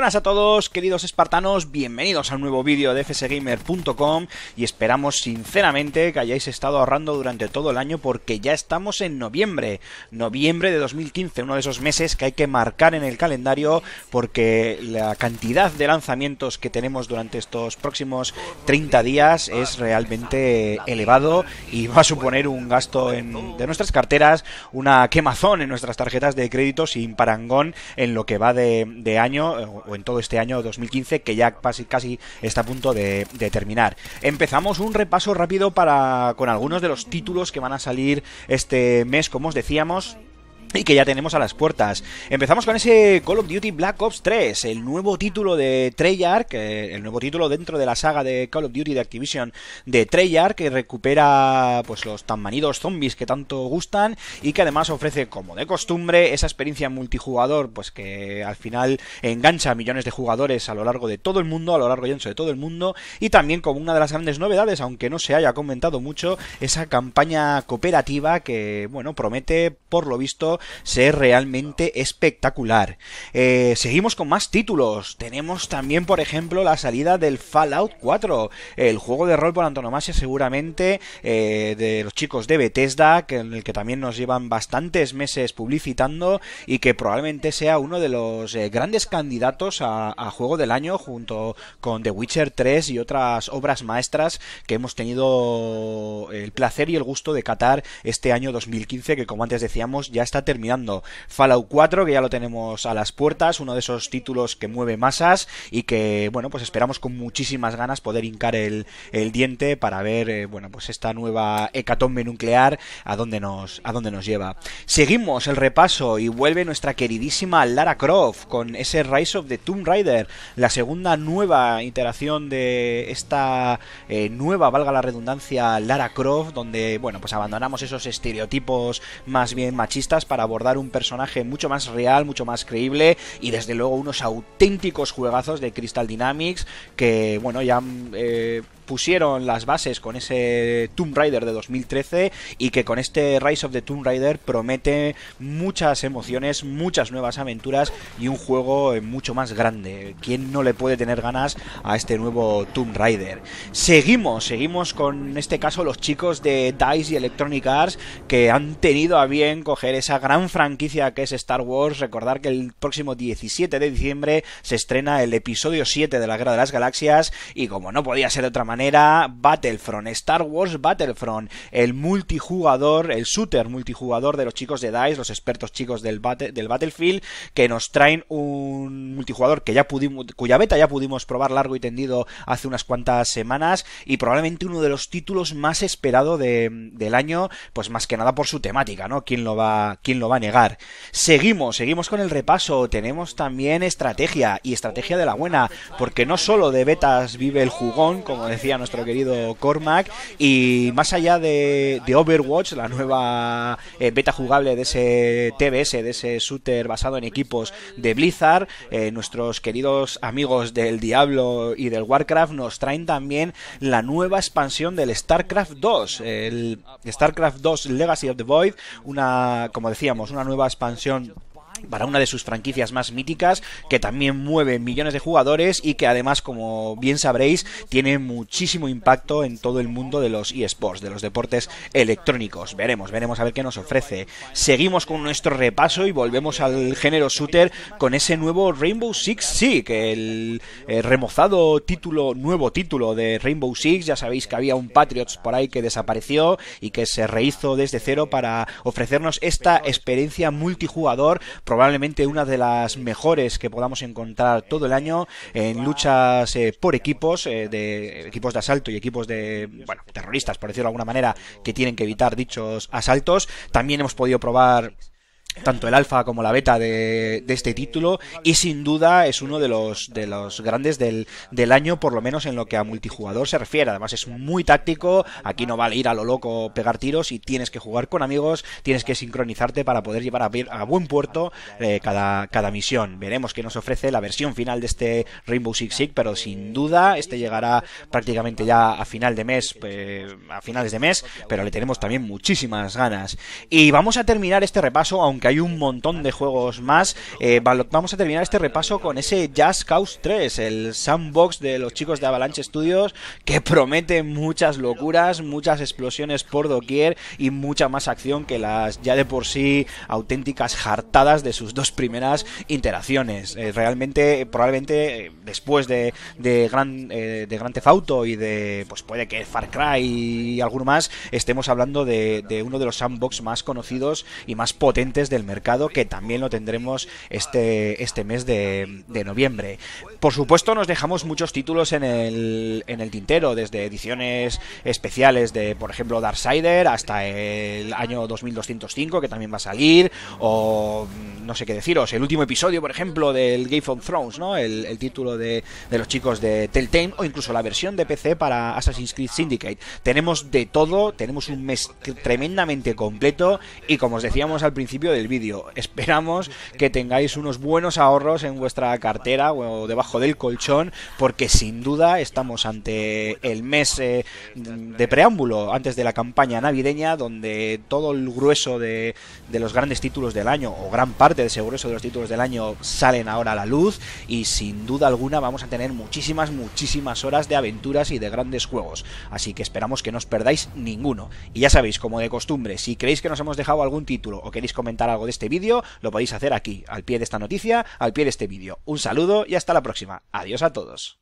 buenas a todos, queridos espartanos, bienvenidos al nuevo vídeo de fsgamer.com y esperamos sinceramente que hayáis estado ahorrando durante todo el año porque ya estamos en noviembre, noviembre de 2015, uno de esos meses que hay que marcar en el calendario porque la cantidad de lanzamientos que tenemos durante estos próximos 30 días es realmente elevado y va a suponer un gasto de nuestras carteras, una quemazón en nuestras tarjetas de crédito sin parangón en lo que va de año en todo este año 2015 que ya casi, casi está a punto de, de, terminar. Empezamos un repaso rápido para con algunos de los títulos que van a salir este mes, como os decíamos y que ya tenemos a las puertas. Empezamos con ese Call of Duty Black Ops 3, el nuevo título de Treyarch, eh, el nuevo título dentro de la saga de Call of Duty de Activision de Treyarch, que recupera pues los tan manidos zombies que tanto gustan y que además ofrece como de costumbre esa experiencia multijugador pues que al final engancha a millones de jugadores a lo largo de todo el mundo, a lo largo y ancho de todo el mundo y también como una de las grandes novedades, aunque no se haya comentado mucho, esa campaña cooperativa que bueno, promete por lo visto ser realmente espectacular. Eh, seguimos con más títulos. Tenemos también, por ejemplo, la salida del Fallout 4, el juego de rol por antonomasia seguramente eh, de los chicos de Bethesda, que, en el que también nos llevan bastantes meses publicitando y que probablemente sea uno de los eh, grandes candidatos a, a juego del año junto con The Witcher 3 y otras obras maestras que hemos tenido el placer y el gusto de catar este año 2015 que como antes decíamos ya está terminando. Fallout 4, que ya lo tenemos a las puertas, uno de esos títulos que mueve masas y que, bueno, pues esperamos con muchísimas ganas poder hincar el, diente para ver, eh, bueno, pues esta nueva hecatombe nuclear a dónde, nos, a dónde nos lleva. Seguimos el repaso y vuelve nuestra queridísima Lara Croft con ese Rise of the Tomb Raider, la segunda nueva iteración de esta eh, nueva, valga la redundancia, Lara Croft, donde, bueno, pues abandonamos esos estereotipos más bien machistas para abordar un personaje mucho más real, mucho más creíble y desde luego unos auténticos juegazos de Crystal Dynamics que, bueno, ya eh, pusieron las bases con ese Tomb Raider de 2013 y que con este Rise of the Tomb Raider promete muchas emociones, muchas nuevas aventuras y un juego eh, mucho más grande. ¿Quién no le puede tener ganas a este nuevo Tomb Raider? Seguimos, seguimos con este caso los chicos de DICE y Electronic Arts que han tenido a bien coger esa gran franquicia que es Star Wars. Recordar que el próximo 17 de diciembre se estrena el episodio 7 de la Guerra de las Galaxias y como no podía ser de otra manera, era Battlefront, Star Wars Battlefront, el multijugador, el shooter multijugador de los chicos de DICE, los expertos chicos del, del Battlefield, que nos traen un multijugador que ya pudimos, cuya beta ya pudimos probar largo y tendido hace unas cuantas semanas y probablemente uno de los títulos más esperado de, del año, pues más que nada por su temática, ¿no? ¿Quién lo va, quién lo va a negar? Seguimos, seguimos con el repaso, tenemos también estrategia y estrategia de la buena, porque no solo de betas vive el jugón, como decía decía nuestro querido Cormac. Y más allá de, Overwatch, la nueva eh, beta jugable de ese TBS, de ese shooter basado en equipos de Blizzard, eh, nuestros queridos amigos del Diablo y del Warcraft nos traen también la nueva expansión del StarCraft 2, el StarCraft 2 Legacy of the Void, una, como decíamos, una nueva expansión para una de sus franquicias más míticas, que también mueve millones de jugadores y que además, como bien sabréis, tiene muchísimo impacto en todo el mundo de los eSports, de los deportes electrónicos. Veremos, veremos a ver qué nos ofrece. Seguimos con nuestro repaso y volvemos al género shooter con ese nuevo Rainbow Six Siege, el eh, remozado título, nuevo título de Rainbow Six. Ya sabéis que había un Patriots por ahí que desapareció y que se rehizo desde cero para ofrecernos esta experiencia multijugador probablemente una de las mejores que podamos encontrar todo el año en luchas eh, por equipos, eh, de equipos de asalto y equipos de, bueno, terroristas, por decirlo de alguna manera, que tienen que evitar dichos asaltos. También hemos podido probar tanto el alfa como la beta de, este título y sin duda es uno de los, de los grandes del, año, por lo menos en lo que a multijugador se refiere. Además es muy táctico, aquí no vale ir a lo loco pegar tiros y tienes que jugar con amigos, tienes que sincronizarte para poder llevar a, buen puerto eh, cada, cada misión. Veremos qué nos ofrece la versión final de este Rainbow Six Siege, pero sin duda este llegará prácticamente ya a final de mes, a finales de mes, pero le tenemos también muchísimas ganas. Y vamos a terminar este repaso, aunque que hay un montón de juegos más. Eh, vamos a terminar este repaso con ese Jazz Cause 3, el sandbox de los chicos de Avalanche Studios, que promete muchas locuras, muchas explosiones por doquier y mucha más acción que las ya de por sí auténticas hartadas de sus dos primeras interacciones. Eh, realmente, probablemente eh, después de, gran, de Grand Theft y de, pues puede que Far Cry y alguno más, estemos hablando de, de uno de los sandbox más conocidos y más potentes del mercado que también lo tendremos este, este mes de, noviembre. Por supuesto nos dejamos muchos títulos en el, en el tintero, desde ediciones especiales de, por ejemplo, Darksider hasta el año 2205 que también va a salir, o mm, no sé qué deciros, el último episodio, por ejemplo, del Game of Thrones, ¿no? El, título de, de los chicos de Telltale, o incluso la versión de PC para Assassin's Creed Syndicate. Tenemos de todo, tenemos un mes tremendamente completo y como os decíamos al principio, el vídeo. Esperamos que tengáis unos buenos ahorros en vuestra cartera o debajo del colchón, porque sin duda estamos ante el mes eh, de preámbulo, antes de la campaña navideña, donde todo el grueso de, de los grandes títulos del año, o gran parte de ese grueso de los títulos del año, salen ahora a la luz, y sin duda alguna vamos a tener muchísimas, muchísimas horas de aventuras y de grandes juegos. Así que esperamos que no os perdáis ninguno. Y ya sabéis, como de costumbre, si creéis que nos hemos dejado algún título o queréis comentar algo de este vídeo, lo podéis hacer aquí, al pie de esta noticia, al pie de este vídeo. Un saludo y hasta la próxima. Adiós a todos.